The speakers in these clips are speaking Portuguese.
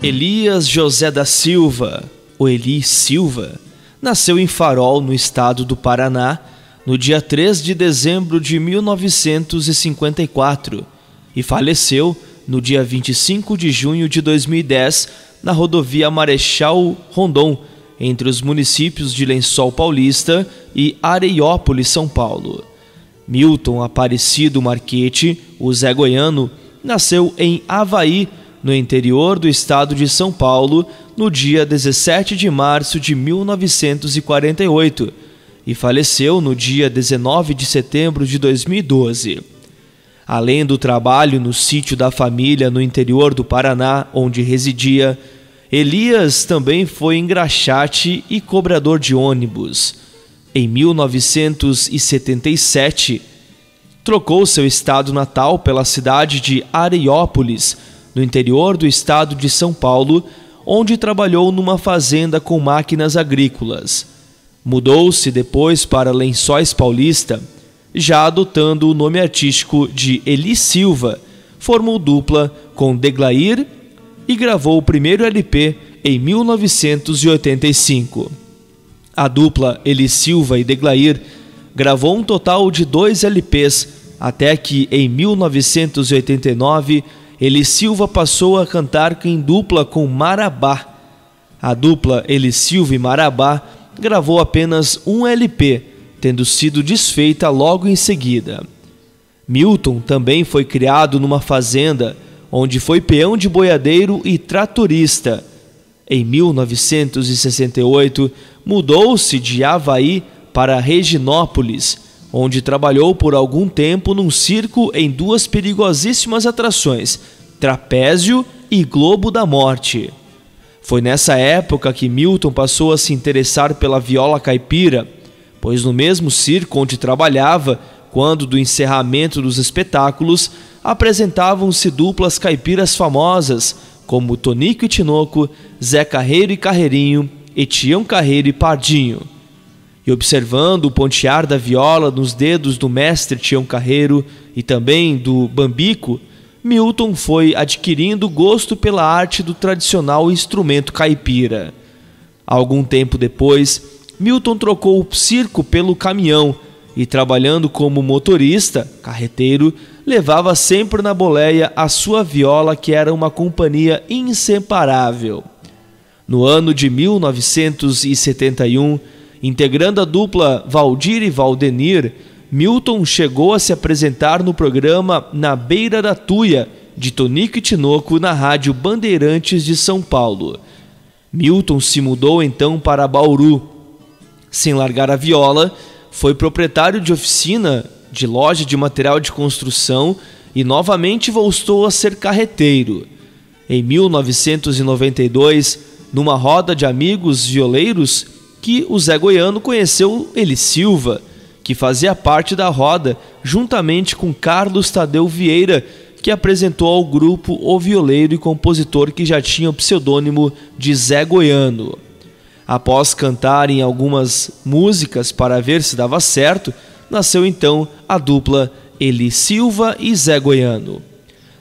Elias José da Silva, ou Eli Silva, nasceu em Farol, no estado do Paraná, no dia 3 de dezembro de 1954 e faleceu no dia 25 de junho de 2010 na rodovia Marechal Rondon, entre os municípios de Lençol Paulista e Areiópolis, São Paulo. Milton Aparecido Marquete, o Zé Goiano, nasceu em Havaí no interior do estado de São Paulo, no dia 17 de março de 1948 e faleceu no dia 19 de setembro de 2012. Além do trabalho no sítio da família no interior do Paraná, onde residia, Elias também foi engraxate e cobrador de ônibus. Em 1977, trocou seu estado natal pela cidade de Areiópolis, no interior do estado de São Paulo, onde trabalhou numa fazenda com máquinas agrícolas. Mudou-se depois para Lençóis Paulista, já adotando o nome artístico de Eli Silva, formou dupla com Deglair e gravou o primeiro LP em 1985. A dupla Eli Silva e Deglair gravou um total de dois LPs até que, em 1989, Eli Silva passou a cantar em dupla com Marabá. A dupla Eli Silva e Marabá gravou apenas um LP, tendo sido desfeita logo em seguida. Milton também foi criado numa fazenda, onde foi peão de boiadeiro e tratorista. Em 1968, mudou-se de Havaí para Reginópolis, onde trabalhou por algum tempo num circo em duas perigosíssimas atrações, Trapézio e Globo da Morte. Foi nessa época que Milton passou a se interessar pela viola caipira, pois no mesmo circo onde trabalhava, quando do encerramento dos espetáculos, apresentavam-se duplas caipiras famosas, como Tonico e Tinoco, Zé Carreiro e Carreirinho e Tião Carreiro e Pardinho e observando o pontear da viola nos dedos do mestre Tião Carreiro e também do bambico, Milton foi adquirindo gosto pela arte do tradicional instrumento caipira. Algum tempo depois, Milton trocou o circo pelo caminhão e, trabalhando como motorista, carreteiro, levava sempre na boleia a sua viola, que era uma companhia inseparável. No ano de 1971, Integrando a dupla Valdir e Valdenir, Milton chegou a se apresentar no programa Na Beira da Tuia, de Tonico e Tinoco, na Rádio Bandeirantes de São Paulo. Milton se mudou então para Bauru. Sem largar a viola, foi proprietário de oficina, de loja de material de construção e novamente voltou a ser carreteiro. Em 1992, numa roda de amigos violeiros, que o Zé Goiano conheceu Eli Silva, que fazia parte da roda, juntamente com Carlos Tadeu Vieira, que apresentou ao grupo o violeiro e compositor que já tinha o pseudônimo de Zé Goiano. Após cantarem algumas músicas para ver se dava certo, nasceu então a dupla Eli Silva e Zé Goiano.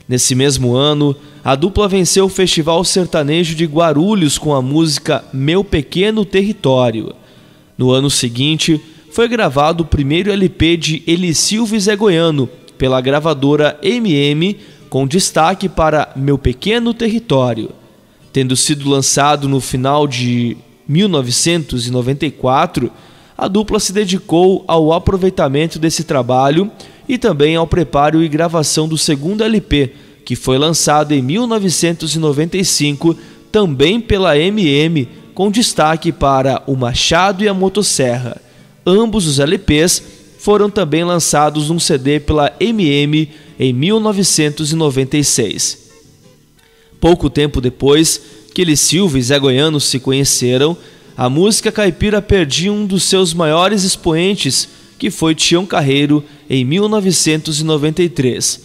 Nesse mesmo ano, a dupla venceu o Festival Sertanejo de Guarulhos com a música Meu Pequeno Território. No ano seguinte, foi gravado o primeiro LP de Eli Silves é Goiano, pela gravadora MM, com destaque para Meu Pequeno Território. Tendo sido lançado no final de 1994, a dupla se dedicou ao aproveitamento desse trabalho e também ao preparo e gravação do segundo LP, que foi lançado em 1995 também pela MM, com destaque para O Machado e a Motosserra. Ambos os LPs foram também lançados num CD pela MM em 1996. Pouco tempo depois que eles Silva e Zé Goiano se conheceram, a música caipira perdia um dos seus maiores expoentes, que foi Tião Carreiro, em 1993.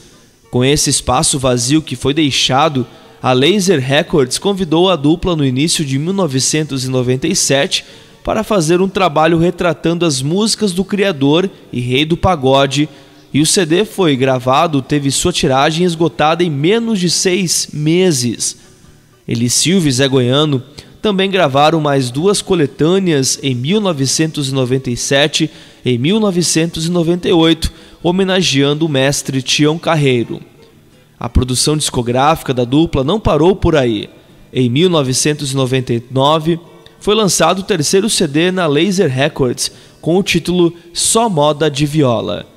Com esse espaço vazio que foi deixado, a Laser Records convidou a dupla no início de 1997 para fazer um trabalho retratando as músicas do criador e rei do pagode, e o CD foi gravado, teve sua tiragem esgotada em menos de seis meses. Eli Silves é goiano, também gravaram mais duas coletâneas em 1997 e 1998, homenageando o mestre Tião Carreiro. A produção discográfica da dupla não parou por aí. Em 1999, foi lançado o terceiro CD na Laser Records, com o título Só Moda de Viola.